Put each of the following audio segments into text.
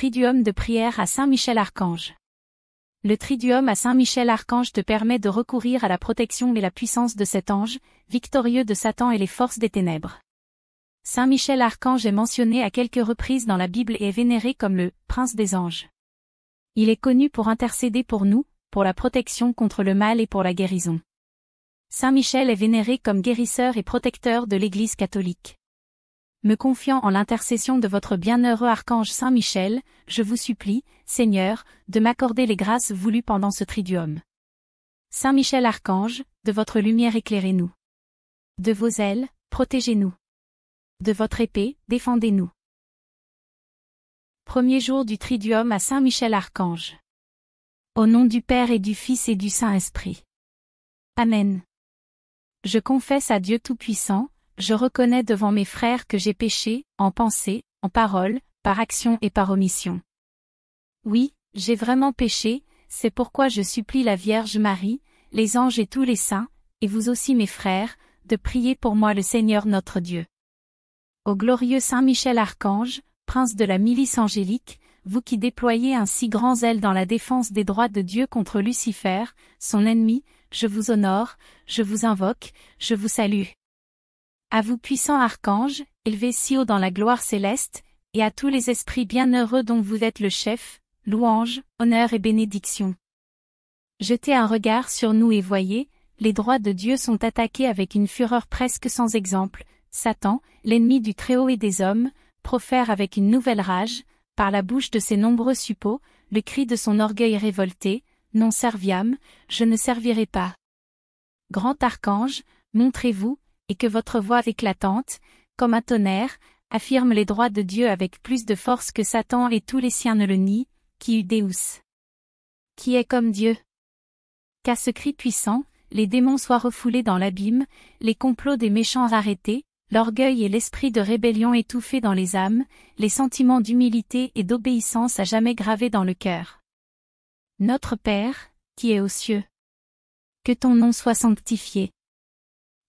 Triduum de prière à Saint-Michel-Archange. Le Triduum à Saint-Michel-Archange te permet de recourir à la protection et la puissance de cet ange, victorieux de Satan et les forces des ténèbres. Saint-Michel-Archange est mentionné à quelques reprises dans la Bible et est vénéré comme le prince des anges. Il est connu pour intercéder pour nous, pour la protection contre le mal et pour la guérison. Saint Michel est vénéré comme guérisseur et protecteur de l'Église catholique. Me confiant en l'intercession de votre bienheureux archange Saint Michel, je vous supplie, Seigneur, de m'accorder les grâces voulues pendant ce triduum. Saint Michel archange, de votre lumière éclairez-nous. De vos ailes, protégez-nous. De votre épée, défendez-nous. Premier jour du Triduum à Saint Michel Archange. Au nom du Père et du Fils et du Saint-Esprit. Amen. Je confesse à Dieu Tout-Puissant, je reconnais devant mes frères que j'ai péché, en pensée, en parole, par action et par omission. Oui, j'ai vraiment péché, c'est pourquoi je supplie la Vierge Marie, les anges et tous les saints, et vous aussi mes frères, de prier pour moi le Seigneur notre Dieu. Au glorieux Saint Michel Archange, prince de la milice angélique, vous qui déployez un si grand zèle dans la défense des droits de Dieu contre Lucifer, son ennemi, je vous honore, je vous invoque, je vous salue. À vous puissant archange, élevé si haut dans la gloire céleste, et à tous les esprits bienheureux dont vous êtes le chef, louange, honneur et bénédiction. Jetez un regard sur nous et voyez, les droits de Dieu sont attaqués avec une fureur presque sans exemple, Satan, l'ennemi du Très-Haut et des hommes, profère avec une nouvelle rage, par la bouche de ses nombreux suppôts, le cri de son orgueil révolté, non serviam, je ne servirai pas. Grand archange, montrez-vous, et que votre voix éclatante, comme un tonnerre, affirme les droits de Dieu avec plus de force que Satan et tous les siens ne le nient, qui eut Deus. Qui est comme Dieu Qu'à ce cri puissant, les démons soient refoulés dans l'abîme, les complots des méchants arrêtés, l'orgueil et l'esprit de rébellion étouffés dans les âmes, les sentiments d'humilité et d'obéissance à jamais gravés dans le cœur. Notre Père, qui est aux cieux. Que ton nom soit sanctifié.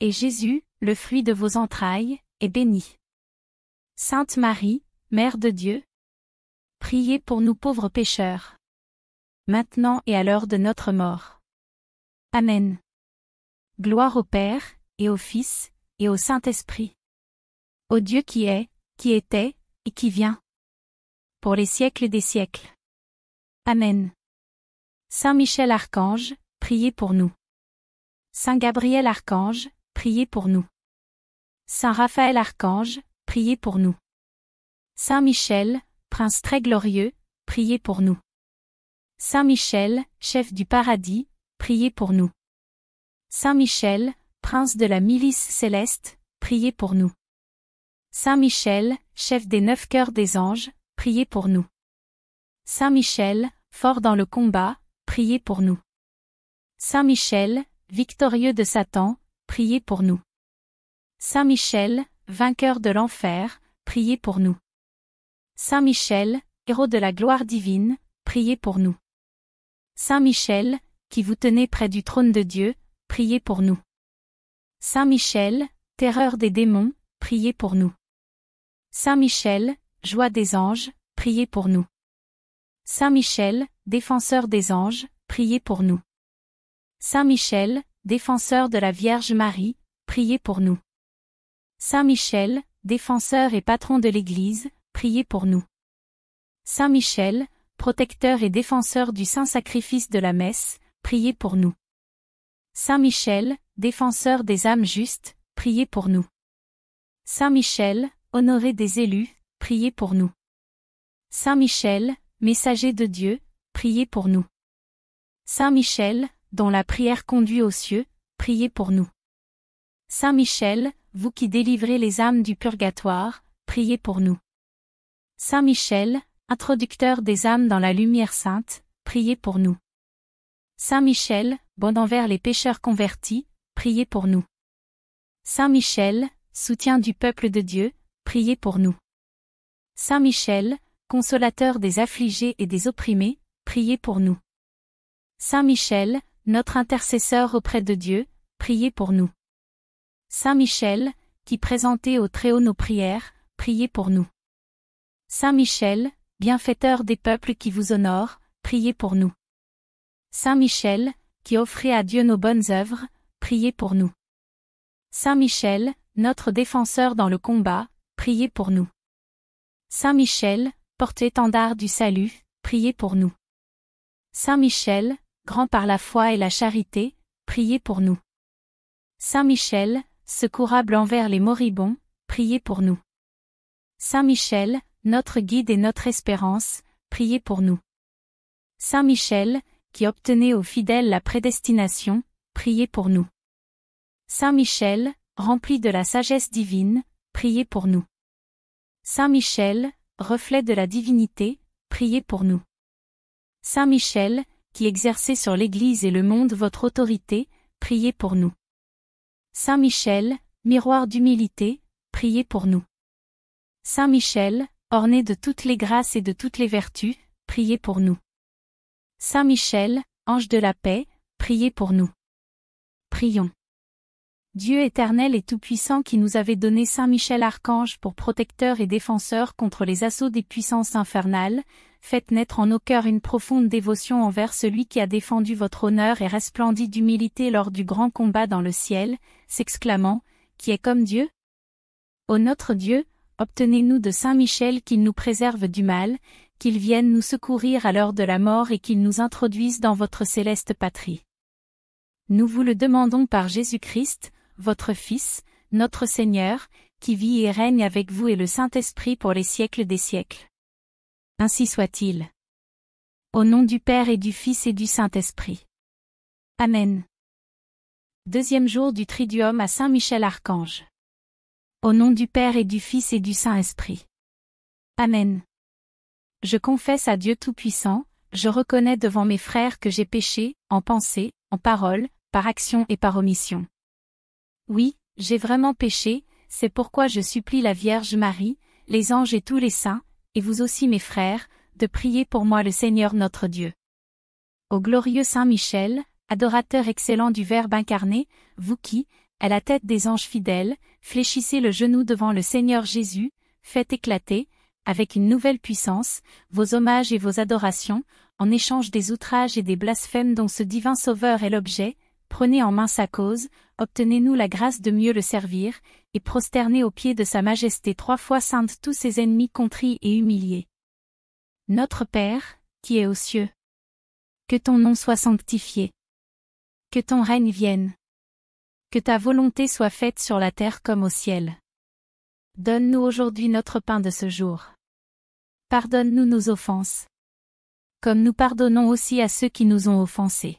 Et Jésus, le fruit de vos entrailles, est béni. Sainte Marie, Mère de Dieu, priez pour nous pauvres pécheurs, maintenant et à l'heure de notre mort. Amen. Gloire au Père, et au Fils, et au Saint-Esprit. Au Dieu qui est, qui était, et qui vient. Pour les siècles des siècles. Amen. Saint Michel Archange, priez pour nous. Saint Gabriel Archange, priez pour nous. Saint Raphaël Archange, priez pour nous. Saint Michel, Prince très glorieux, priez pour nous. Saint Michel, chef du paradis, priez pour nous. Saint Michel, Prince de la milice céleste, priez pour nous. Saint Michel, chef des neuf cœurs des anges, priez pour nous. Saint Michel, fort dans le combat, priez pour nous. Saint Michel, victorieux de Satan, priez pour nous. Saint Michel, vainqueur de l'enfer, priez pour nous. Saint Michel, héros de la gloire divine, priez pour nous. Saint Michel, qui vous tenez près du trône de Dieu, priez pour nous. Saint Michel, terreur des démons, priez pour nous. Saint Michel, joie des anges, priez pour nous. Saint Michel, défenseur des anges, priez pour nous. Saint Michel, défenseur de la Vierge Marie, priez pour nous. Saint Michel, défenseur et patron de l'Église, priez pour nous. Saint Michel, protecteur et défenseur du saint sacrifice de la messe, priez pour nous. Saint Michel, défenseur des âmes justes, priez pour nous. Saint Michel, honoré des élus, priez pour nous. Saint Michel, messager de Dieu, priez pour nous. Saint Michel, dont la prière conduit aux cieux, priez pour nous. Saint Michel, vous qui délivrez les âmes du purgatoire, priez pour nous. Saint Michel, introducteur des âmes dans la lumière sainte, priez pour nous. Saint Michel, bon envers les pécheurs convertis, priez pour nous. Saint Michel, soutien du peuple de Dieu, priez pour nous. Saint Michel, consolateur des affligés et des opprimés, priez pour nous. Saint Michel, notre intercesseur auprès de Dieu, priez pour nous. Saint Michel, qui présentez au Très-Haut nos prières, priez pour nous. Saint Michel, bienfaiteur des peuples qui vous honorent, priez pour nous. Saint Michel, qui offrez à Dieu nos bonnes œuvres, priez pour nous. Saint Michel, notre défenseur dans le combat, priez pour nous. Saint Michel, porte-étendard du salut, priez pour nous. Saint Michel, grand par la foi et la charité, priez pour nous. Saint Michel, secourable envers les moribonds, priez pour nous. Saint Michel, notre guide et notre espérance, priez pour nous. Saint Michel, qui obtenait aux fidèles la prédestination, priez pour nous. Saint Michel, rempli de la sagesse divine, priez pour nous. Saint Michel, reflet de la divinité, priez pour nous. Saint Michel, qui exercez sur l'Église et le monde votre autorité, priez pour nous. Saint Michel, miroir d'humilité, priez pour nous. Saint Michel, orné de toutes les grâces et de toutes les vertus, priez pour nous. Saint Michel, ange de la paix, priez pour nous. Prions. Dieu éternel et tout-puissant qui nous avait donné Saint Michel Archange pour protecteur et défenseur contre les assauts des puissances infernales, faites naître en nos cœurs une profonde dévotion envers celui qui a défendu votre honneur et resplendit d'humilité lors du grand combat dans le ciel, s'exclamant, qui est comme Dieu Ô notre Dieu, obtenez-nous de Saint Michel qu'il nous préserve du mal, qu'il vienne nous secourir à l'heure de la mort et qu'il nous introduise dans votre céleste patrie. Nous vous le demandons par Jésus-Christ, votre Fils, notre Seigneur, qui vit et règne avec vous et le Saint-Esprit pour les siècles des siècles. Ainsi soit-il. Au nom du Père et du Fils et du Saint-Esprit. Amen. Deuxième jour du Triduum à Saint-Michel-Archange. Au nom du Père et du Fils et du Saint-Esprit. Amen. Je confesse à Dieu Tout-Puissant, je reconnais devant mes frères que j'ai péché, en pensée, en parole, par action et par omission. Oui, j'ai vraiment péché, c'est pourquoi je supplie la Vierge Marie, les anges et tous les saints, et vous aussi mes frères, de prier pour moi le Seigneur notre Dieu. Au glorieux Saint Michel, adorateur excellent du Verbe incarné, vous qui, à la tête des anges fidèles, fléchissez le genou devant le Seigneur Jésus, faites éclater, avec une nouvelle puissance, vos hommages et vos adorations, en échange des outrages et des blasphèmes dont ce divin Sauveur est l'objet, prenez en main sa cause, obtenez-nous la grâce de mieux le servir, et prosternez aux pieds de Sa Majesté trois fois sainte tous ses ennemis contris et humiliés. Notre Père, qui es aux cieux, que ton nom soit sanctifié, que ton règne vienne, que ta volonté soit faite sur la terre comme au ciel. Donne-nous aujourd'hui notre pain de ce jour. Pardonne-nous nos offenses, comme nous pardonnons aussi à ceux qui nous ont offensés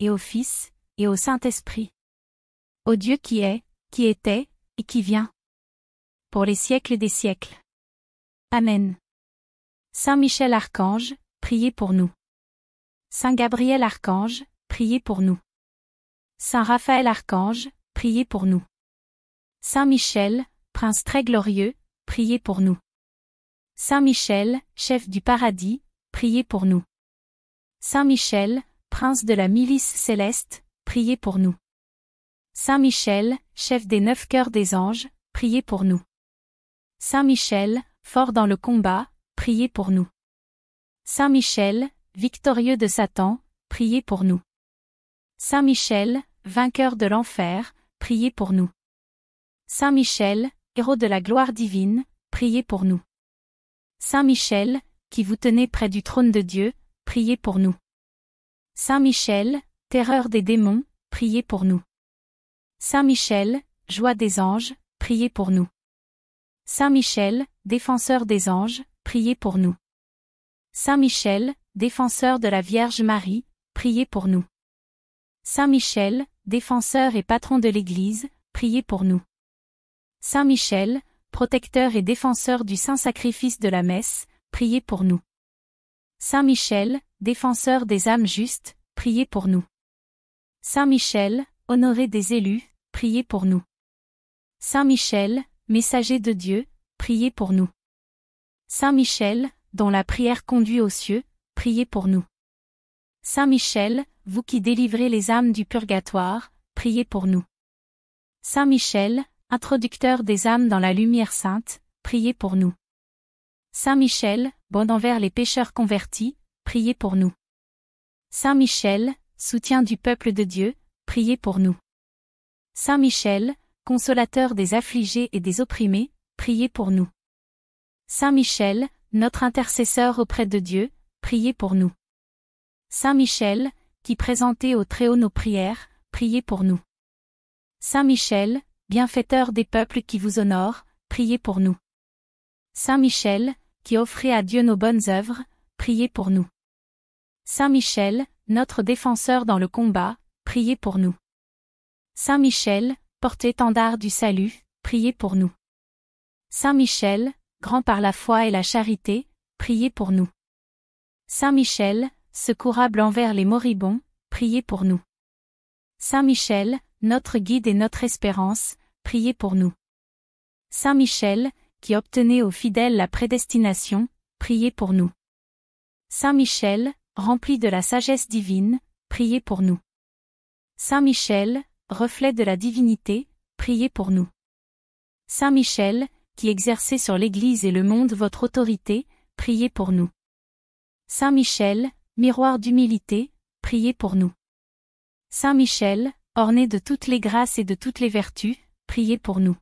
et au Fils, et au Saint-Esprit. Au Dieu qui est, qui était, et qui vient. Pour les siècles des siècles. Amen. Saint Michel Archange, priez pour nous. Saint Gabriel Archange, priez pour nous. Saint Raphaël Archange, priez pour nous. Saint Michel, Prince très glorieux, priez pour nous. Saint Michel, chef du paradis, priez pour nous. Saint Michel, prince de la milice céleste, priez pour nous. Saint Michel, chef des neuf cœurs des anges, priez pour nous. Saint Michel, fort dans le combat, priez pour nous. Saint Michel, victorieux de Satan, priez pour nous. Saint Michel, vainqueur de l'enfer, priez pour nous. Saint Michel, héros de la gloire divine, priez pour nous. Saint Michel, qui vous tenez près du trône de Dieu, priez pour nous. Saint Michel, terreur des démons, priez pour nous. Saint Michel, joie des anges, priez pour nous. Saint Michel, défenseur des anges, priez pour nous. Saint Michel, défenseur de la Vierge Marie, priez pour nous. Saint Michel, défenseur et patron de l'Église, priez pour nous. Saint Michel, protecteur et défenseur du Saint Sacrifice de la Messe, priez pour nous. Saint Michel, défenseur des âmes justes, priez pour nous. Saint Michel, honoré des élus, priez pour nous. Saint Michel, messager de Dieu, priez pour nous. Saint Michel, dont la prière conduit aux cieux, priez pour nous. Saint Michel, vous qui délivrez les âmes du purgatoire, priez pour nous. Saint Michel, introducteur des âmes dans la lumière sainte, priez pour nous. Saint Michel, bon envers les pécheurs convertis, priez pour nous. Saint Michel, soutien du peuple de Dieu, priez pour nous. Saint Michel, consolateur des affligés et des opprimés, priez pour nous. Saint Michel, notre intercesseur auprès de Dieu, priez pour nous. Saint Michel, qui présentez au Très-Haut nos prières, priez pour nous. Saint Michel, bienfaiteur des peuples qui vous honorent, priez pour nous. Saint Michel, qui offrez à Dieu nos bonnes œuvres, priez pour nous. Saint Michel, notre défenseur dans le combat, priez pour nous. Saint Michel, porte-étendard du salut, priez pour nous. Saint Michel, grand par la foi et la charité, priez pour nous. Saint Michel, secourable envers les moribonds, priez pour nous. Saint Michel, notre guide et notre espérance, priez pour nous. Saint Michel, qui obtenait aux fidèles la prédestination, priez pour nous. Saint Michel, rempli de la sagesse divine, priez pour nous. Saint Michel, reflet de la divinité, priez pour nous. Saint Michel, qui exercez sur l'Église et le monde votre autorité, priez pour nous. Saint Michel, miroir d'humilité, priez pour nous. Saint Michel, orné de toutes les grâces et de toutes les vertus, priez pour nous.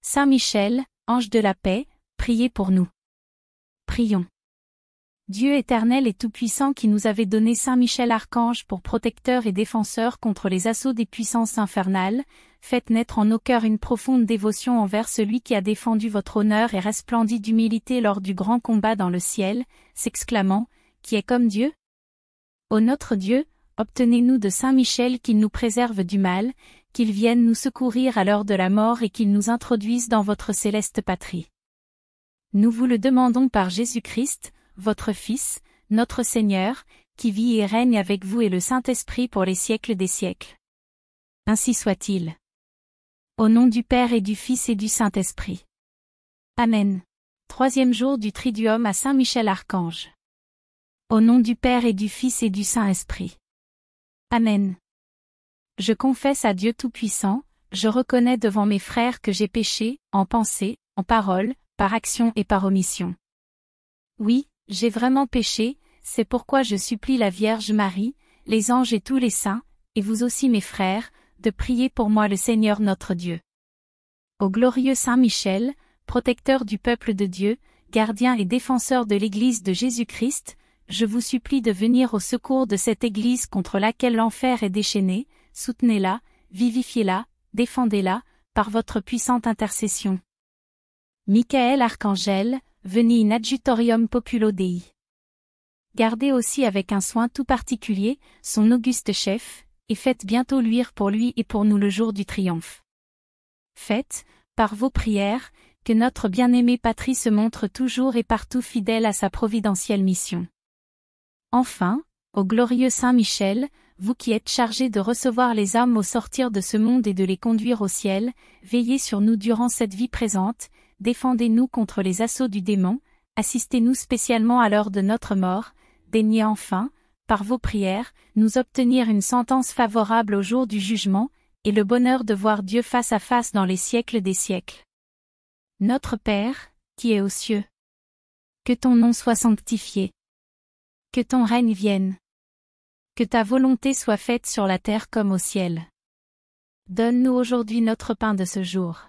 Saint Michel, ange de la paix, priez pour nous. Prions. Dieu éternel et tout-puissant qui nous avait donné Saint Michel Archange pour protecteur et défenseur contre les assauts des puissances infernales, faites naître en nos cœurs une profonde dévotion envers celui qui a défendu votre honneur et resplendit d'humilité lors du grand combat dans le ciel, s'exclamant, qui est comme Dieu Ô notre Dieu, obtenez-nous de Saint Michel qu'il nous préserve du mal, qu'il vienne nous secourir à l'heure de la mort et qu'il nous introduise dans votre céleste patrie. Nous vous le demandons par Jésus-Christ, votre Fils, notre Seigneur, qui vit et règne avec vous et le Saint-Esprit pour les siècles des siècles. Ainsi soit-il. Au nom du Père et du Fils et du Saint-Esprit. Amen. Troisième jour du Triduum à Saint-Michel-Archange. Au nom du Père et du Fils et du Saint-Esprit. Amen. Je confesse à Dieu Tout-Puissant, je reconnais devant mes frères que j'ai péché, en pensée, en parole, par action et par omission. Oui, j'ai vraiment péché, c'est pourquoi je supplie la Vierge Marie, les anges et tous les saints, et vous aussi mes frères, de prier pour moi le Seigneur notre Dieu. Au glorieux Saint Michel, protecteur du peuple de Dieu, gardien et défenseur de l'Église de Jésus-Christ, je vous supplie de venir au secours de cette Église contre laquelle l'enfer est déchaîné, soutenez-la, vivifiez-la, défendez-la, par votre puissante intercession. Michael Archangel, Veni in adjutorium populo Dei. Gardez aussi avec un soin tout particulier, son auguste chef, et faites bientôt luire pour lui et pour nous le jour du triomphe. Faites, par vos prières, que notre bien-aimée patrie se montre toujours et partout fidèle à sa providentielle mission. Enfin, au glorieux Saint Michel, vous qui êtes chargé de recevoir les âmes au sortir de ce monde et de les conduire au ciel, veillez sur nous durant cette vie présente, défendez-nous contre les assauts du démon, assistez-nous spécialement à l'heure de notre mort, daignez enfin, par vos prières, nous obtenir une sentence favorable au jour du jugement, et le bonheur de voir Dieu face à face dans les siècles des siècles. Notre Père, qui es aux cieux, que ton nom soit sanctifié, que ton règne vienne, que ta volonté soit faite sur la terre comme au ciel. Donne-nous aujourd'hui notre pain de ce jour.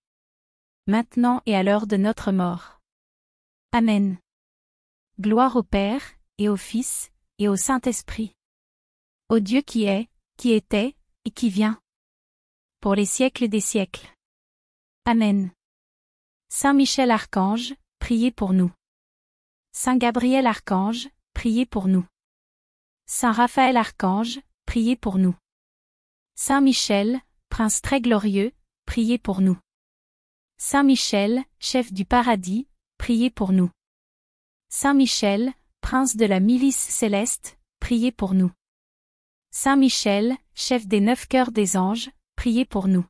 maintenant et à l'heure de notre mort. Amen. Gloire au Père, et au Fils, et au Saint-Esprit. Au Dieu qui est, qui était, et qui vient. Pour les siècles des siècles. Amen. Saint Michel Archange, priez pour nous. Saint Gabriel Archange, priez pour nous. Saint Raphaël Archange, priez pour nous. Saint Michel, Prince très glorieux, priez pour nous. Saint Michel, chef du paradis, priez pour nous. Saint Michel, prince de la milice céleste, priez pour nous. Saint Michel, chef des neuf cœurs des anges, priez pour nous.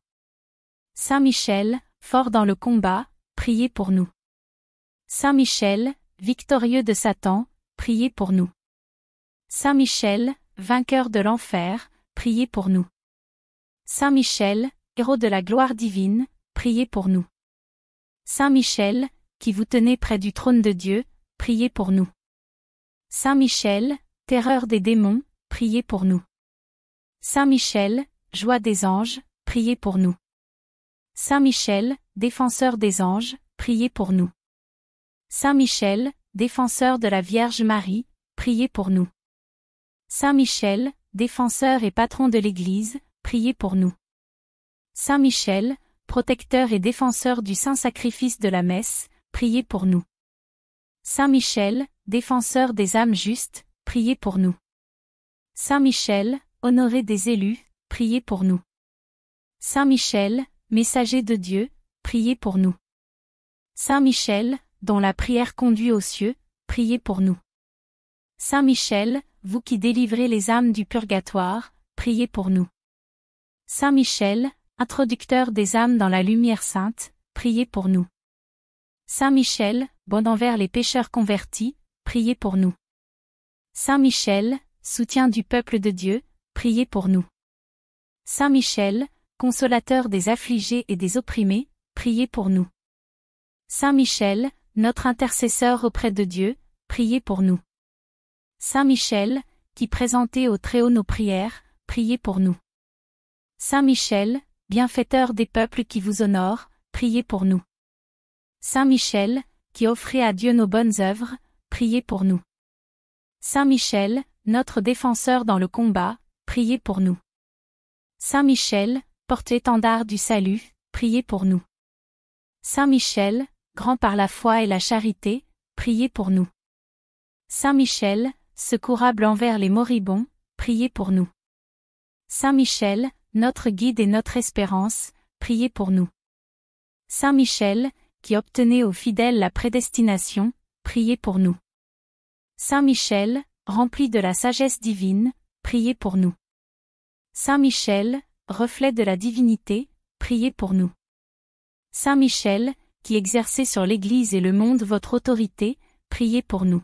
Saint Michel, fort dans le combat, priez pour nous. Saint Michel, victorieux de Satan, priez pour nous. Saint Michel, vainqueur de l'enfer, priez pour nous. Saint Michel, héros de la gloire divine, priez pour nous. Saint Michel, qui vous tenez près du trône de Dieu, priez pour nous. Saint Michel, terreur des démons, priez pour nous. Saint Michel, joie des anges, priez pour nous. Saint Michel, défenseur des anges, priez pour nous. Saint Michel, défenseur de la Vierge Marie, priez pour nous. Saint Michel, défenseur et patron de l'Église, priez pour nous. Saint Michel, protecteur et défenseur du saint sacrifice de la messe, priez pour nous. Saint Michel, défenseur des âmes justes, priez pour nous. Saint Michel, honoré des élus, priez pour nous. Saint Michel, messager de Dieu, priez pour nous. Saint Michel, dont la prière conduit aux cieux, priez pour nous. Saint Michel, vous qui délivrez les âmes du purgatoire, priez pour nous. Saint Michel, Introducteur des âmes dans la lumière sainte, priez pour nous. Saint Michel, bon envers les pécheurs convertis, priez pour nous. Saint Michel, soutien du peuple de Dieu, priez pour nous. Saint Michel, consolateur des affligés et des opprimés, priez pour nous. Saint Michel, notre intercesseur auprès de Dieu, priez pour nous. Saint Michel, qui présentez au Très-Haut nos prières, priez pour nous. Saint Michel, Bienfaiteur des peuples qui vous honorent, priez pour nous. Saint Michel, qui offrez à Dieu nos bonnes œuvres, priez pour nous. Saint Michel, notre défenseur dans le combat, priez pour nous. Saint Michel, porte-étendard du salut, priez pour nous. Saint Michel, grand par la foi et la charité, priez pour nous. Saint Michel, secourable envers les moribonds, priez pour nous. Saint Michel, notre guide et notre espérance, priez pour nous. Saint Michel, qui obtenait aux fidèles la prédestination, priez pour nous. Saint Michel, rempli de la sagesse divine, priez pour nous. Saint Michel, reflet de la divinité, priez pour nous. Saint Michel, qui exercez sur l'Église et le monde votre autorité, priez pour nous.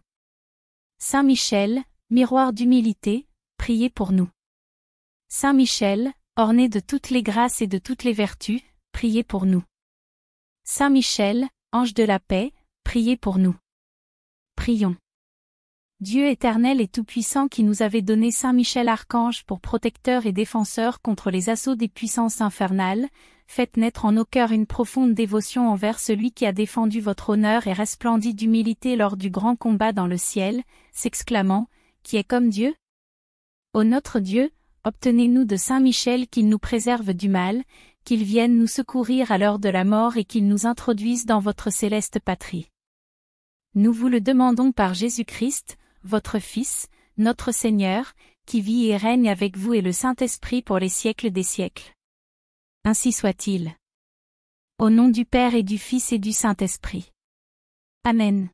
Saint Michel, miroir d'humilité, priez pour nous. Saint Michel, orné de toutes les grâces et de toutes les vertus, priez pour nous. Saint Michel, ange de la paix, priez pour nous. Prions. Dieu éternel et tout-puissant qui nous avait donné Saint Michel Archange pour protecteur et défenseur contre les assauts des puissances infernales, faites naître en nos cœurs une profonde dévotion envers celui qui a défendu votre honneur et resplendit d'humilité lors du grand combat dans le ciel, s'exclamant, qui est comme Dieu Ô notre Dieu, obtenez-nous de Saint Michel qu'il nous préserve du mal, qu'il vienne nous secourir à l'heure de la mort et qu'il nous introduise dans votre céleste patrie. Nous vous le demandons par Jésus-Christ, votre Fils, notre Seigneur, qui vit et règne avec vous et le Saint-Esprit pour les siècles des siècles. Ainsi soit-il. Au nom du Père et du Fils et du Saint-Esprit. Amen.